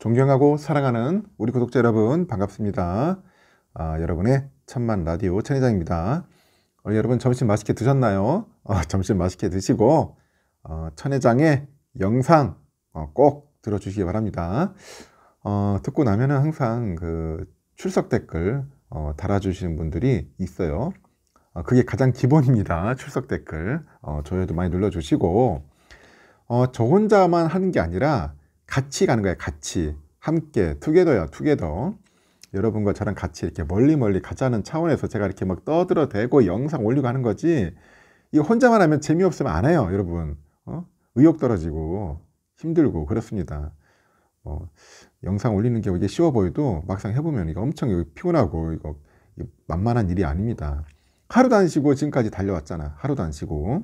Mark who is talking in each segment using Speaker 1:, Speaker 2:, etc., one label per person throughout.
Speaker 1: 존경하고 사랑하는 우리 구독자 여러분 반갑습니다. 아, 여러분의 천만 라디오 천회장입니다. 어, 여러분 점심 맛있게 드셨나요? 어, 점심 맛있게 드시고 어, 천회장의 영상 어, 꼭 들어주시기 바랍니다. 어, 듣고 나면은 항상 그 출석 댓글 어, 달아주시는 분들이 있어요. 그게 가장 기본입니다. 출석 댓글 저희도 많이 눌러주시고 저 혼자만 하는 게 아니라 같이 가는 거예요. 같이. 함께. 투게더야. 투게더. 여러분과 저랑 같이 이렇게 멀리 멀리 가자는 차원에서 제가 이렇게 막 떠들어대고 영상 올리고 하는 거지. 이거 혼자만 하면 재미없으면 안 해요. 여러분. 어? 의욕 떨어지고 힘들고 그렇습니다. 어, 영상 올리는 게 이게 쉬워 보여도 막상 해보면 이거 엄청 피곤하고 이거 만만한 일이 아닙니다. 하루도 안 쉬고 지금까지 달려왔잖아. 하루도 안 쉬고.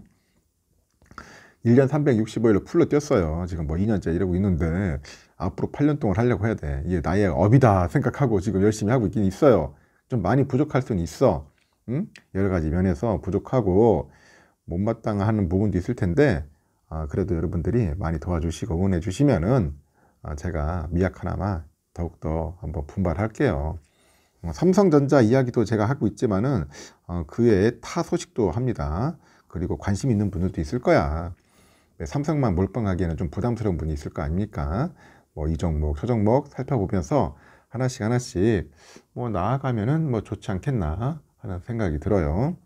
Speaker 1: 1년 365일로 풀로 뛰었어요. 지금 뭐 2년째 이러고 있는데 앞으로 8년 동안 하려고 해야 돼. 이게 나의 업이다 생각하고 지금 열심히 하고 있긴 있어요. 좀 많이 부족할 수는 있어. 응? 여러 가지 면에서 부족하고 못마땅한 부분도 있을 텐데 아, 그래도 여러분들이 많이 도와주시고 응원해 주시면은 아, 제가 미약 하나마 더욱더 한번 분발할게요. 어, 삼성전자 이야기도 제가 하고 있지만은 어, 그 외에 타 소식도 합니다. 그리고 관심 있는 분들도 있을 거야. 네, 삼성만 몰빵하기에는 좀 부담스러운 분이 있을 거 아닙니까? 뭐 이 종목, 저 종목 살펴보면서 하나씩 하나씩 뭐 나아가면은 뭐 좋지 않겠나 하는 생각이 들어요.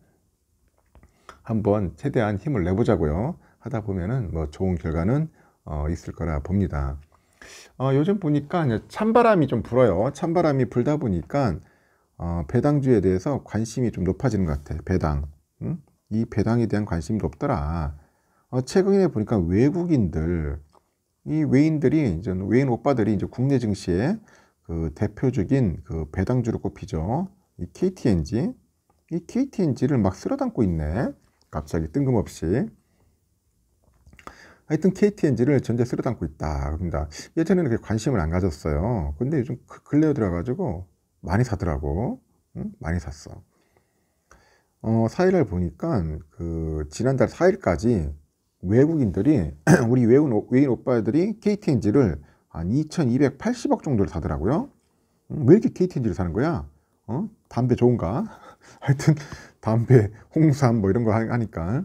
Speaker 1: 한번 최대한 힘을 내보자고요. 하다 보면은 뭐 좋은 결과는 어, 있을 거라 봅니다. 어, 요즘 보니까 찬바람이 좀 불어요. 찬바람이 불다 보니까 어, 배당주에 대해서 관심이 좀 높아지는 것 같아. 배당. 응? 이 배당에 대한 관심이 높더라. 아, 최근에 보니까 외국인들 이 외인들이 이제 외인 오빠들이 이제 국내 증시에 그 대표적인 그 배당주로 꼽히죠. 이 KTNG 이 KTNG를 막 쓸어담고 있네. 갑자기 뜬금없이. 하여튼 KTNG를 전제 쓸어담고 있다. 그럽니다. 예전에는 그렇게 관심을 안 가졌어요. 근데 요즘 그 근래에 들어가지고 많이 사더라고. 응? 많이 샀어. 어, 4일날 보니까 그 지난달 4일까지 외국인들이 우리 외국, 외인 오빠들이 KTNG를 한 2280억 정도를 사더라고요 음, 왜 이렇게 KTNG를 사는 거야? 어? 담배 좋은가? 하여튼 담배, 홍삼 뭐 이런 거 하니까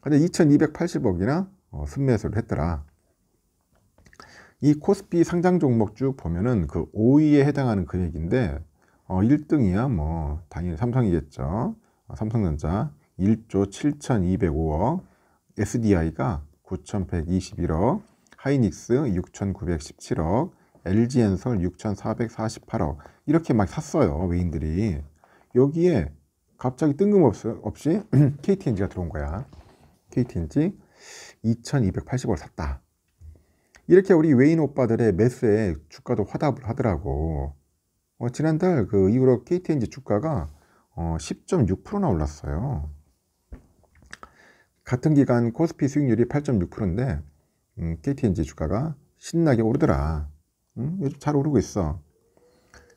Speaker 1: 근데 2280억이나 어, 순매수를 했더라 이 코스피 상장 종목 쭉 보면은 그 5위에 해당하는 금액인데 어, 1등이야 뭐 당연히 삼성이겠죠 삼성전자 1조 7205억 SDI가 9,121억, 하이닉스 6,917억, LG엔솔 6,448억 이렇게 막 샀어요 외인들이 여기에 갑자기 뜬금없이 KTNG가 들어온 거야 KTNG 2,280억 을 샀다 이렇게 우리 외인 오빠들의 매수에 주가도 화답을 하더라고 어, 지난달 그 이후로 KTNG 주가가 어, 10.6%나 올랐어요 같은 기간 코스피 수익률이 8.6%인데 음, KTNG 주가가 신나게 오르더라. 음, 요즘 잘 오르고 있어.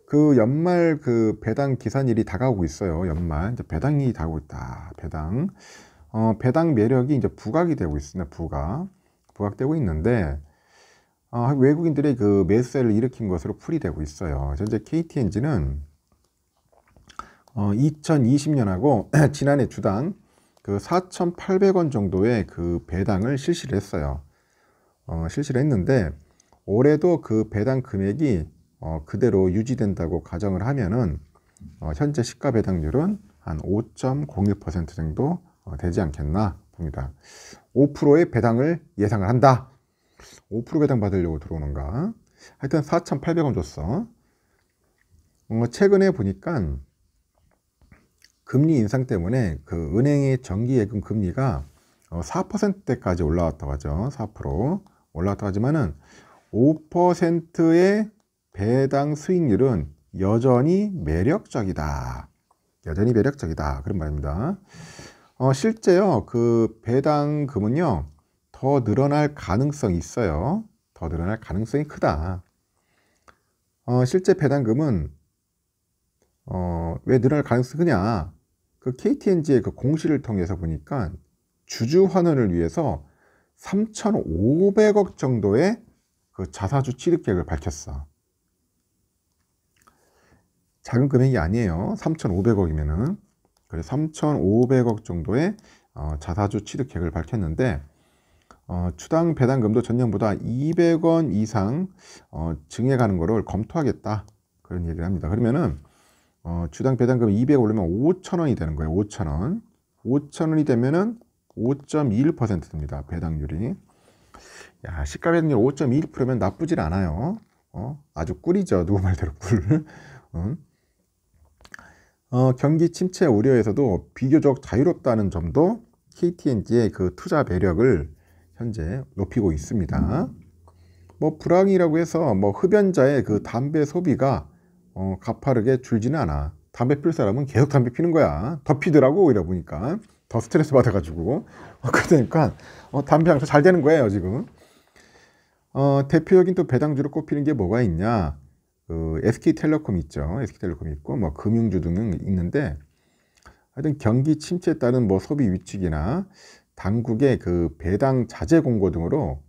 Speaker 1: 그 연말 그 배당 기산일이 다가오고 있어요. 연말 이제 배당이 다가오고 있다. 배당 어, 배당 매력이 이제 부각이 되고 있습니다. 부각 부각되고 있는데 어, 외국인들의 그 매수세를 일으킨 것으로 풀이되고 있어요. 현재 KTNG는 어, 2020년하고 지난해 주당 그 4,800원 정도의 그 배당을 실시를 했어요. 어, 실시를 했는데 올해도 그 배당 금액이 어, 그대로 유지된다고 가정을 하면은 어, 현재 시가 배당률은 한 5.01% 정도 어, 되지 않겠나 봅니다. 5%의 배당을 예상을 한다. 5% 배당 받으려고 들어오는가? 하여튼 4,800원 줬어. 어, 최근에 보니까 금리 인상 때문에 그 은행의 정기 예금 금리가 4%대까지 어, 올라왔다고 하죠. 4% 올라왔다고 하지만은 5%의 배당 수익률은 여전히 매력적이다. 여전히 매력적이다. 그런 말입니다. 어, 실제요, 그 배당금은요, 더 늘어날 가능성이 있어요. 더 늘어날 가능성이 크다. 어, 실제 배당금은, 어, 왜 늘어날 가능성이 크냐. 그 KTNG의 그 공시를 통해서 보니까 주주 환원을 위해서 3,500억 정도의 그 자사주 취득 계획을 밝혔어. 작은 금액이 아니에요. 3,500억이면은. 그래서 3,500억 정도의 어, 자사주 취득 계획을 밝혔는데 어, 추당 배당금도 전년보다 200원 이상 어, 증액하는 것을 검토하겠다 그런 얘기를 합니다. 그러면은 어, 주당 배당금 이200 올리면 5천원이 되는 거예요. 5천원 5천원이 되면은 5 1 됩니다. 배당률이. 야, 시가 배당률 5 1면 나쁘진 않아요. 어, 아주 꿀이죠. 누구 말대로 꿀. 응? 어, 경기 침체 우려에서도 비교적 자유롭다는 점도 KTNG의 그 투자 매력을 현재 높이고 있습니다. 뭐 불황이라고 해서 뭐 흡연자의 그 담배 소비가 어, 가파르게 줄지는 않아. 담배 필 사람은 계속 담배 피는 거야. 더 피더라고 이러 보니까 더 스트레스 받아가지고 어, 그러니까 어, 담배 장사 잘 되는 거예요 지금. 어, 대표적인 또 배당주로 꼽히는 게 뭐가 있냐? 그 SK텔레콤 있죠. SK텔레콤 있고 뭐 금융주 등은 있는데 하여튼 경기 침체에 따른 뭐 소비 위축이나 당국의 그 배당 자제 공고 등으로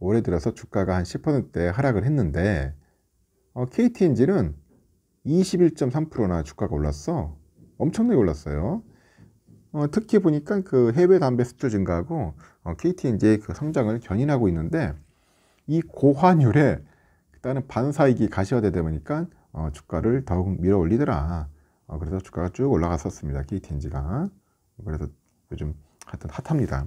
Speaker 1: 올해 들어서 주가가 한 10%대 하락을 했는데 어, KTNG는 21.3%나 주가가 올랐어. 엄청나게 올랐어요. 어, 특히 보니까 그 해외 담배 수출 증가하고 어, KT 이의그 성장을 견인하고 있는데 이 고환율에 일단은 반사이기 가시화되다 보니까 어, 주가를 더욱 밀어 올리더라. 어, 그래서 주가가 쭉 올라갔었습니다. KTNG가. 그래서 요즘 하여튼 핫합니다.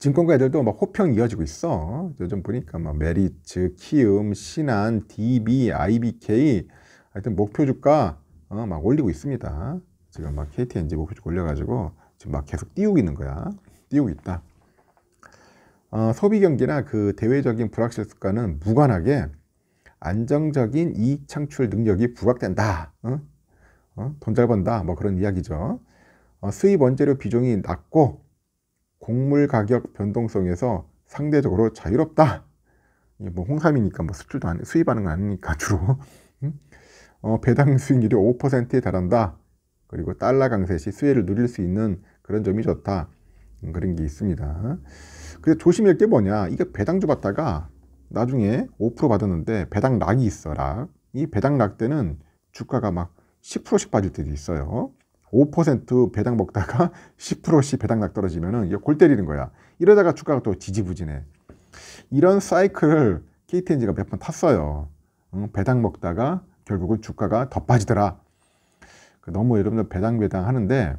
Speaker 1: 증권가 애들도 막 호평 이어지고 있어. 요즘 보니까 막 메리츠, 키움, 신한, DB, IBK 하여튼 목표 주가 어, 막 올리고 있습니다. 지금 막 KTNG 목표 주가 올려가지고 지금 막 계속 띄우고 있는 거야. 띄우고 있다. 어, 소비 경기나 그 대외적인 불확실성과는 무관하게 안정적인 이익 창출 능력이 부각된다. 어? 어? 돈잘 번다. 뭐 그런 이야기죠. 어, 수입 원재료 비중이 낮고 곡물 가격 변동성에서 상대적으로 자유롭다. 뭐 홍삼이니까 뭐 수출도 안, 수입하는 건 아니니까 주로 어, 배당 수익률이 5%에 달한다. 그리고 달러 강세 시 수혜를 누릴 수 있는 그런 점이 좋다. 음, 그런 게 있습니다. 근데 조심할 게 뭐냐? 이게 배당주 받다가 나중에 5% 받았는데 배당 락이 있어 라이 배당 락 때는 주가가 막 10%씩 빠질 때도 있어요. 5% 배당 먹다가 10%씩 배당락 떨어지면골 때리는 거야. 이러다가 주가가 또 지지부진해. 이런 사이클을 KTNG가 몇 번 탔어요. 응? 배당 먹다가 결국은 주가가 더 빠지더라. 그 너무 여러분들 배당 배당 하는데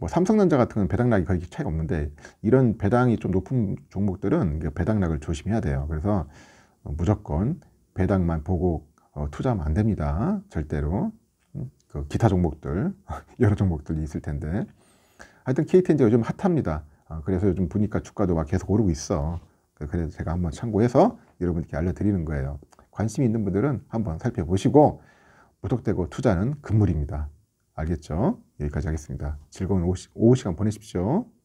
Speaker 1: 뭐 삼성전자 같은 건 배당락이 거의 차이가 없는데 이런 배당이 좀 높은 종목들은 배당락을 조심해야 돼요. 그래서 무조건 배당만 보고 어, 투자하면 안 됩니다. 절대로. 그 기타 종목들 여러 종목들이 있을 텐데 하여튼 KTNG 요즘 핫합니다. 아, 그래서 요즘 보니까 주가도 막 계속 오르고 있어. 그, 그래서 제가 한번 참고해서 여러분께 알려드리는 거예요. 관심 있는 분들은 한번 살펴보시고 무턱대고 투자는 금물입니다. 알겠죠? 여기까지 하겠습니다. 즐거운 오후 시간 보내십시오.